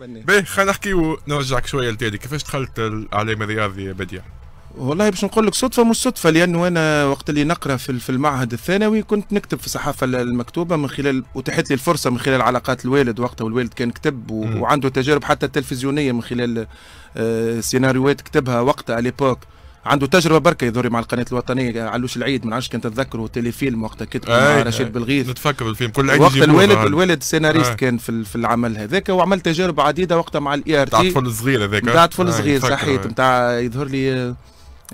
باهي خلينا نحكيو نرجعك شويه لتالي كيفاش دخلت الاعلام الرياضي بديع؟ والله باش نقول لك صدفه مش صدفه لانه انا وقت اللي نقرا في المعهد الثانوي كنت نكتب في الصحافه المكتوبه من خلال اتاحت لي الفرصه من خلال علاقات الوالد وقتها والوالد كان كتب وعنده تجارب حتى تلفزيونيه من خلال آه، سيناريوهات كتبها وقتها على عنده تجربه بركه يظهر مع القناه الوطنيه علوش العيد ما نعرفش كنت تتذكروا تيليفيلم وقتها كنت مع رشيد بلغيث نتفكر بالفيلم كل عيد وقت الوالد الوالد سيناريست كان في, في العمل هذاك وعمل تجارب عديده وقتها مع الاي ار e تي بتاع طفل صغير هذاك بتاع طفل صغير صحيت بتاع يظهر لي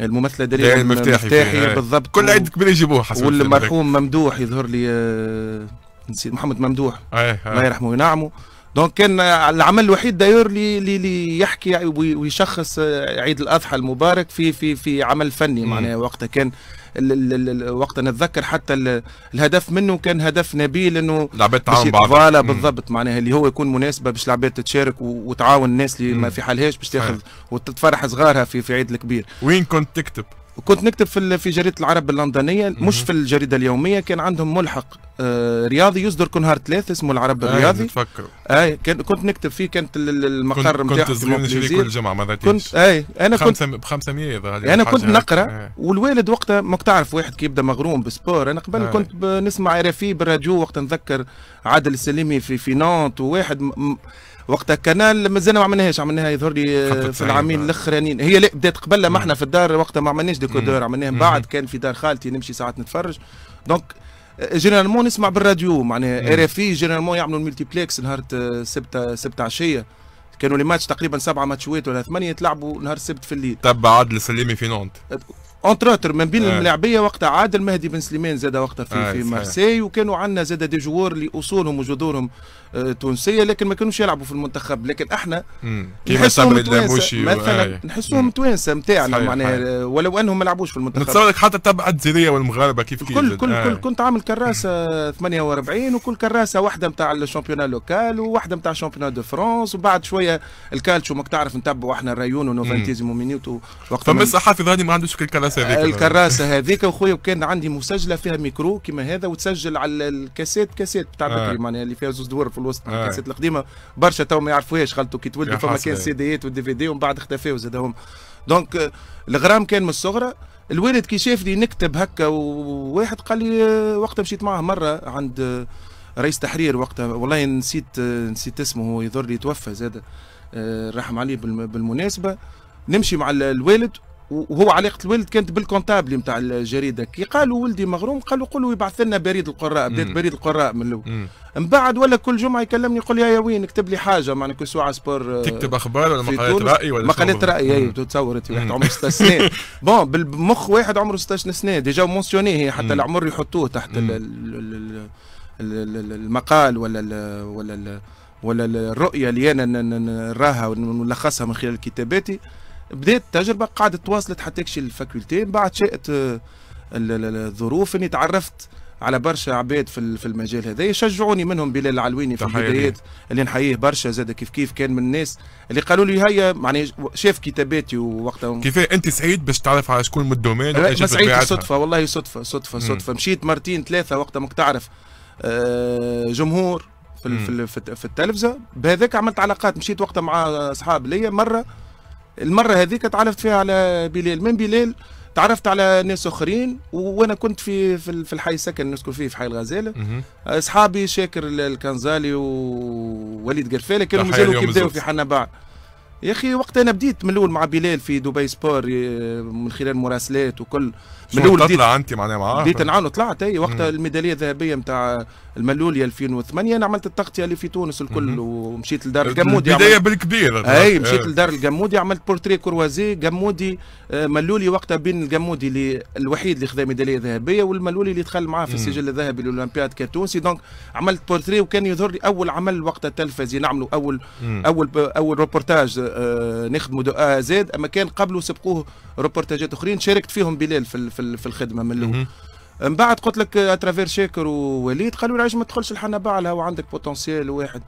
الممثله دليل مفتاحي, مفتاحي بالضبط كل عيد كبير يجيبوه حسب والمرحوم ممدوح يظهر لي آه، نسيت محمد ممدوح الله يرحمه وينعمه دونك كان العمل الوحيد داير لي اللي يحكي يعني ويشخص عيد الاضحى المبارك في في في عمل فني معناها وقتها كان وقتها نتذكر حتى الهدف منه كان هدف نبيل انه العباد تعاون بعض فوالا بالضبط معناها اللي هو يكون مناسبه باش العباد تتشارك وتعاون الناس اللي ما في حالهاش باش تاخذ وتتفرح صغارها في في عيد الكبير وين كنت تكتب؟ كنت نكتب في في جريده العرب اللندنيه مش في الجريده اليوميه كان عندهم ملحق آه، رياضي يصدر كل نهار ثلاث اسمه العرب آه، الرياضي تفكر اي آه، كان كنت نكتب فيه كانت المقر نتاع كنت صغير نشري كل جمعه ما كنت اي انا كنت ب 500 انا كنت نقرا والوالد وقتها ماك تعرف واحد كي يبدا مغروم بالسبور انا قبل كنت نسمع رفي بالراديو وقت نذكر عادل السليمي في في نانت وواحد م... وقتها كنال مازال ما عملناهاش عملناها يظهر لي آه، في العامين الاخرانيين هي لا بدات قبل ما احنا في الدار وقتها ما عملناش ديكودور عملناها من بعد كان في دار خالتي نمشي ساعات نتفرج دونك جينيرالمون آه، نسمع بالراديو معناها ار اف اي جينيرالمون يعملوا بليكس نهار السبت سبت عشيه كانوا لي ماتش تقريبا سبعه ماتشات ولا ثمانيه تلعبوا نهار السبت في الليل تبع عادل سليمي في نونت اونتراتر euh، من بين آه. الملاعبيه وقتها عادل مهدي بن سليمان زاد وقتها في, آه في مارسي وكانوا عندنا زاد دي جوار اللي اصولهم وجذورهم آه، تونسيه لكن ما كانوش يلعبوا في المنتخب لكن احنا كيما صبري الداموشي مثلا آه. نحسوهم توانسه نتاعنا معناها آه، ولو انهم ما لعبوش في المنتخب نتصور لك حتى تبع الجزيريه والمغاربه كيف كيف كل كل, كل كنت عامل كراسه 48 وكل كراسه واحده نتاع الشامبيون لوكال وواحده نتاع الشامبيون دو فرانس وبعد شويه الكالتشو ماك تعرف نتبعوا احنا الريون ونوفنتيزم ومينيوتو وقت فما الصحافي غادي ما عندوش الكراسه هذيك الكراسه هذيك وخويا وكان عندي مسجله فيها ميكرو كيما هذا وتسجل على الكاسيت كاسيت بتاع بكري معناها اللي فيها زوز دور في الوسط آه. القديمه برشا تو ما يعرفوهاش خلطوا كي تولدوا فما كان السيديات والدي في دي ومن بعد زاد هم دونك الغرام كان من الصغرى الوالد كي شافني نكتب هكا وواحد قال لي آه، وقتها مشيت معاه مره عند آه، رئيس تحرير وقتها والله نسيت آه، نسيت اسمه هو يضر لي توفى زاد رحم عليه بالمناسبه نمشي مع الوالد وهو علاقه الولد كانت بالكونتابلي نتاع الجريده كي قالوا ولدي مغروم قالوا قولوا يبعث لنا بريد القراء بدات بريد القراء من الاول من بعد ولا كل جمعه يكلمني يقول يا وين اكتب لي حاجه معناها كل سوعة سبور آه، تكتب اخبار ولا مقالات راي ولا مقالات راي اي تتصور انت واحد عمره 16 سنين بون بالمخ واحد عمره 16 سنه ديجا مونسيوني هي حتى العمر يحطوه تحت المقال ولا ولا ولا الرؤيه اللي انا نراها ونلخصها من خلال كتاباتي بدات التجربه قعدت تواصلت حتى كشي الفاكولتي من بعد شاءت الظروف اني تعرفت على برشا عباد في في المجال هذا شجعوني منهم بلال العلويني في البدايات اللي نحييه برشا زاد كيف كيف كان من الناس اللي قالوا لي هيا معني شاف كتاباتي ووقتها كيف إيه؟ انت سعيد باش تعرف على شكون من الدومين ما سعيد صدفه والله صدفه صدفه صدفه مشيت مرتين ثلاثه وقتها ماك تعرف آه، جمهور في في, في التلفزه بهذاك عملت علاقات مشيت وقتها مع اصحاب ليا مره المره هذيك تعرفت فيها على بلال من بلال تعرفت على ناس اخرين وانا كنت في في الحي السكن نسكن فيه في حي الغزاله اصحابي شاكر الكنزالي ووليد قرفاله كانوا مازالوا كيبداوا في حنا بعد يا اخي وقت انا بديت من الاول مع بلال في دبي سبور من خلال مراسلات وكل من الاول تطلع انت معناها معاه بديت نعاون طلعت اي وقت الميداليه الذهبيه نتاع الملولي 2008 انا عملت التغطيه اللي في تونس الكل مم. ومشيت لدار الجمودي البدايه عملت... بالكبير اي آه. مشيت لدار الجمودي عملت بورتري كروازي جمودي آه، ملولي وقتها بين الجمودي اللي الوحيد اللي خذا ميداليه ذهبيه والملولي اللي دخل معاه في السجل الذهبي للاولمبياد كتونسي دونك عملت بورتري وكان يظهر لي اول عمل وقتها تلفزي نعملوا اول مم. اول اول روبورتاج آه، نخدموا دو آه زاد اما كان قبل سبقوه روبورتاجات اخرين شاركت فيهم بلال في, في, في الخدمه من الاول من بعد قلت لك اترافير آه، شاكر ووليد قالوا لي علاش ما تدخلش الحنبعله على وعندك بوتنسيال واحد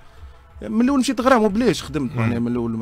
من الاول مشيت غرام وبلاش خدمت معناها من الاول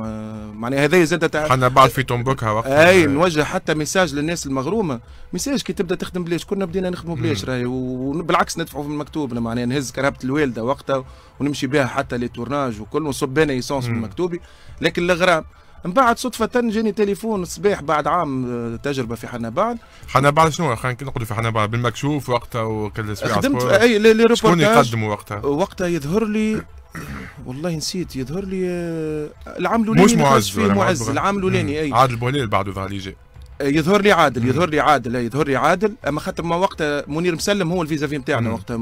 معناها هذايا زاد تاع حنا بعد في تنبكها وقت اي نوجه حتى ميساج للناس المغرومه ميساج كي تبدا تخدم بلاش كنا بدينا نخدموا بلاش راهي وبالعكس ندفعوا في المكتوب معناها نهز كرهبه الوالده وقتها ونمشي بها حتى لي تورناج وكل ونصب ايسونس من مكتوبي لكن الغرام من بعد صدفة جاني تليفون الصباح بعد عام آه، تجربة في حنا بعد حنا بعد شنو خلينا نقولوا في حنا بعد بالمكشوف وقتها وكل خدمت اي لي ريبورتاج شكون يقدموا وقتها؟ وقتها يظهر لي والله نسيت يظهر لي آه، العام الاولاني مش معز فيه معز العام الاولاني اي عادل بوليل بعده ظهر لي جاء يظهر لي عادل يظهر لي عادل يظهر لي عادل اما خاطر ما وقتها آه، منير مسلم هو الفيزافي نتاعنا وقتها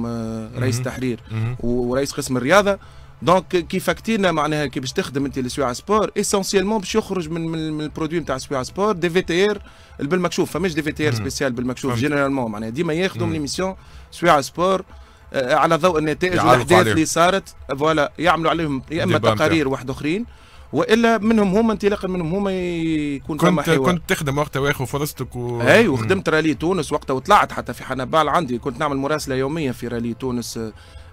رئيس التحرير ورئيس قسم الرياضه دونك كيف اكتينا معناها كي باش تخدم انت لسويع سبور اسونسيالمون باش يخرج من من, البرودوي نتاع سويع سبور دي في تي ار بالمكشوف فماش دي في تي ار سبيسيال بالمكشوف جينيرالمون معناها ديما ياخذوا من ليميسيون سويعه سبور آه، على ضوء النتائج والاحداث اللي صارت فوالا يعملوا عليهم يا اما تقارير واحد اخرين والا منهم هما انطلاقا منهم هما يكون كنت حوار. كنت تخدم وقتها واخو فرصتك و... اي أيوه، وخدمت رالي تونس وقتها وطلعت حتى في حنبال عندي كنت نعمل مراسله يوميه في رالي تونس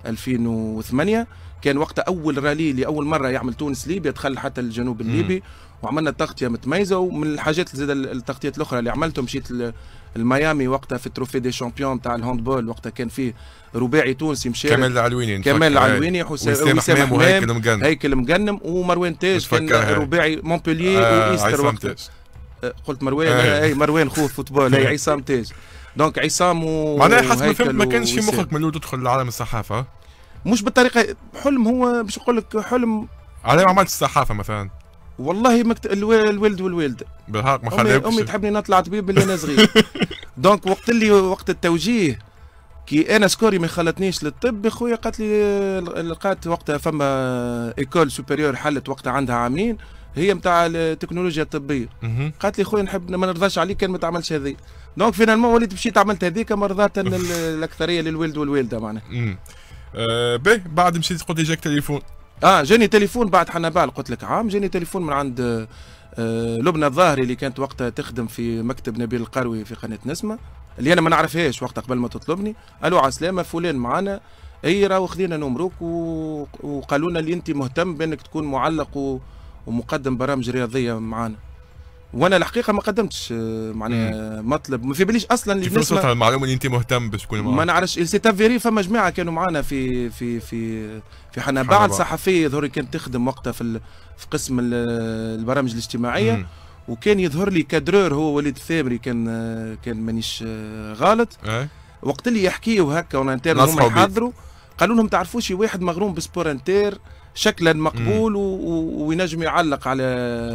2008 آه، كان وقتها اول رالي لاول مره يعمل تونس ليبيا دخل حتى الجنوب الليبي مم. وعملنا تغطيه متميزه ومن الحاجات زاد التغطيات الاخرى اللي عملتهم مشيت الميامي وقتها في التروفي دي شامبيون تاع الهاندبول وقتها كان فيه رباعي تونسي مشى كمال العلويني كمال العلويني وسام حمام وهيكل مقنم هيكل مقنم ومروان تاج كان رباعي مونبوليي آه وايستر وقتها آه، قلت مروان آه. اي مروان خوف فوتبول اي عصام تاج دونك عصام و معناها حسب ما فهمت ما كانش في مخك من الاول تدخل لعالم الصحافه مش بالطريقه حلم هو باش نقول لك حلم على ما عملت الصحافه مثلا والله مكت... الولد والوالده بالحق ما خلاكش امي, أمي تحبني نطلع طبيب باللي انا صغير دونك وقت اللي وقت التوجيه كي انا سكوري ما خلتنيش للطب خويا قالت لي لقات وقتها فما ايكول سوبيريور حلت وقتها عندها عاملين هي نتاع التكنولوجيا الطبيه قالت لي خويا نحب ما نرضاش عليك كان ما تعملش هذه دونك فينالمون وليت مشيت عملت هذيك مرضات الاكثريه للولد والوالده معناها امم باهي بعد مشيت قلت لي جاك تليفون اه جاني تليفون بعد حنبال قلت لك عام جاني تليفون من عند آه لبنى الظاهري اللي كانت وقتها تخدم في مكتب نبيل القروي في قناه نسمه اللي انا ما نعرفهاش وقتها قبل ما تطلبني الو على السلامه فلان معانا اي راهو خذينا نمروك وقالوا لنا اللي انت مهتم بانك تكون معلق ومقدم برامج رياضيه معانا وانا الحقيقه ما قدمتش آه، معناها مطلب ما في باليش اصلا كيف وصلت على المعلومه اللي انت مهتم باش تكون ما نعرفش سي تافيري فما جماعه كانوا معنا في في في في حنا بعد صحفيه يظهر كانت تخدم وقتها في في قسم البرامج الاجتماعيه مم. وكان يظهر لي كادرور هو وليد الثامري كان آه، كان مانيش آه، غلط أه؟ وقت اللي يحكيوا هكا وانا هما يحضروا قالوا لهم تعرفوش واحد مغروم بسبور انتير شكلا مقبول وينجم يعلق على,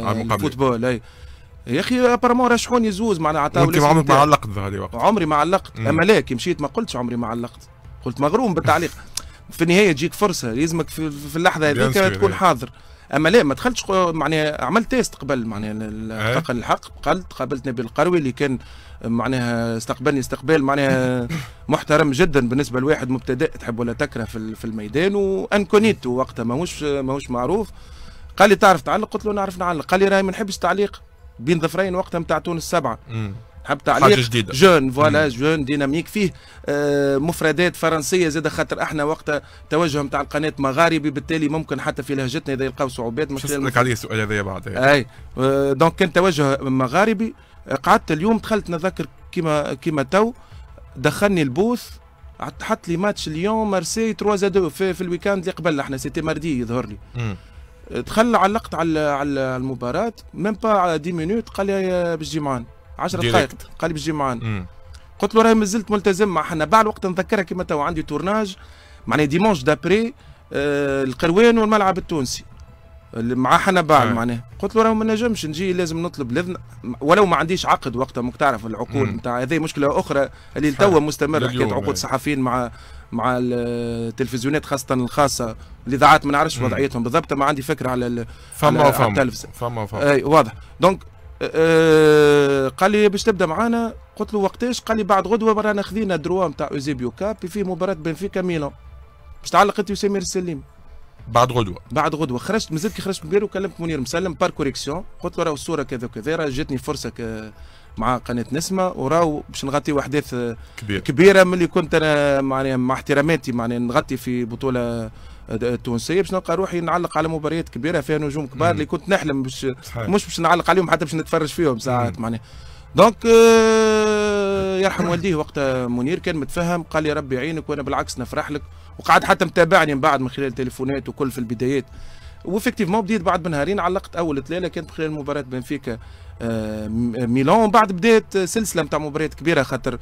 على الفوتبول اي يا اخي ابارمون رشحوني زوز معناها عطاو لي عمرك ما علقت هذه وقت عمري ما علقت اما لا كي مشيت ما قلتش عمري ما علقت قلت مغروم بالتعليق في النهايه تجيك فرصه لازمك في, في اللحظه هذيك تكون حاضر اما لا ما دخلتش معناها عملت تيست قبل معناها حقا الحق قلت قابلت نبيل القروي اللي كان معناها استقبلني استقبال معناها محترم جدا بالنسبه لواحد مبتدئ تحب ولا تكره في الميدان وانكونيتو وقتها ماهوش ماهوش معروف قال لي تعرف تعلق قلت له نعرف نعلق قال لي راهي ما نحبش التعليق بين ظفرين وقتها نتاع تونس سبعه حب تعليق حاجة جديدة. جون فوالا جون ديناميك فيه آه مفردات فرنسيه زاد خاطر احنا وقتها توجه نتاع القناه مغاربي بالتالي ممكن حتى في لهجتنا اذا يلقاو صعوبات مش نسالك عليه السؤال هذا بعد اي آه دونك كان توجه مغاربي قعدت اليوم دخلت نذكر كيما كيما تو دخلني البوث حط لي ماتش ليون مارسي 3 2 في, في الويكاند اللي قبل احنا سيتي ماردي يظهر لي دخل علقت على على المباراه ميم با 10 مينوت قال لي آه، باش معانا 10 دقائق قال لي باش معانا قلت له راهي مازلت ملتزم آه، مع حنا بعد وقت نذكرها كما تو عندي تورناج معناها ديمونش دابري آه القروان والملعب التونسي مع حنا بعد معناها قلت له راه ما نجمش نجي لازم نطلب الاذن ولو ما عنديش عقد وقتها مكتعرف العقود نتاع هذه مشكله اخرى اللي توا مستمر حكايه عقود صحفيين مع مع التلفزيونات خاصه الخاصه الاذاعات ما نعرفش وضعيتهم بالضبط ما عندي فكره على فما فما التلفزه فما فما اي واضح دونك أه قال لي باش تبدا معانا قلت له وقتاش قال لي بعد غدوه رانا خذينا دروا نتاع اوزيبيو كاب فيه مباراه بنفيكا ميلان باش تعلق انت وسمير السليم بعد غدوه بعد غدوه خرجت مازلت كي خرجت من بيرو كلمت منير مسلم بار كوريكسيون قلت له راه الصوره كذا وكذا راه جاتني فرصه ك... مع قناه نسمه وراو باش نغطي احداث كبير. كبيره من اللي كنت انا معني مع احتراماتي معني نغطي في بطوله التونسيه باش نلقى روحي نعلق على مباريات كبيره فيها نجوم كبار اللي كنت نحلم باش مش باش نعلق عليهم حتى باش نتفرج فيهم ساعات معناها دونك آه يرحم والديه وقت منير كان متفهم قال لي ربي يعينك وانا بالعكس نفرح لك وقعد حتى متابعني من بعد من خلال تليفونات وكل في البدايات وفيكتيفمون بديت بعد بنهارين علقت اول تلاله كانت خلال مباراه بنفيكا آه، ميلان بعد بدات سلسله نتاع مباريات كبيره خاطر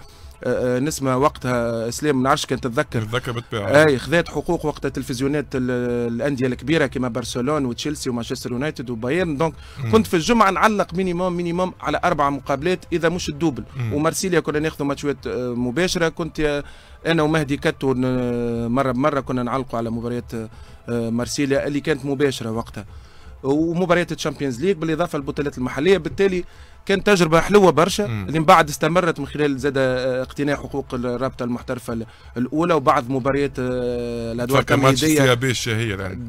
آه، آه، نسمة وقتها اسلام من عرش كانت تتذكر تتذكر بالطبيعه اي خذات حقوق وقتها تلفزيونات الانديه الكبيره كما برشلونه وتشيلسي ومانشستر يونايتد وبايرن دونك مم. كنت في الجمعه نعلق مينيموم مينيموم على اربع مقابلات اذا مش الدوبل ومارسيليا كنا ناخذوا ماتشات مباشره كنت انا ومهدي كتو مره بمره كنا نعلقوا على مباريات مارسيليا اللي كانت مباشره وقتها ومباريات الشامبيونز ليج بالاضافه للبطولات المحليه بالتالي كانت تجربه حلوه برشا اللي من بعد استمرت من خلال زاد آه، اقتناء حقوق الرابطه المحترفه الاولى وبعض مباريات آه، الادوار التمهيديه سي بي الشهير يعني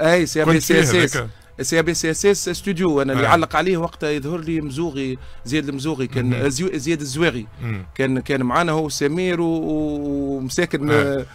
اي سي ابي سي اس سي بي سي اس اس ستوديو انا اللي آه. علق عليه وقتها يظهر لي مزوغي زياد المزوغي كان زياد الزواغي كان كان معانا هو سمير ومساكن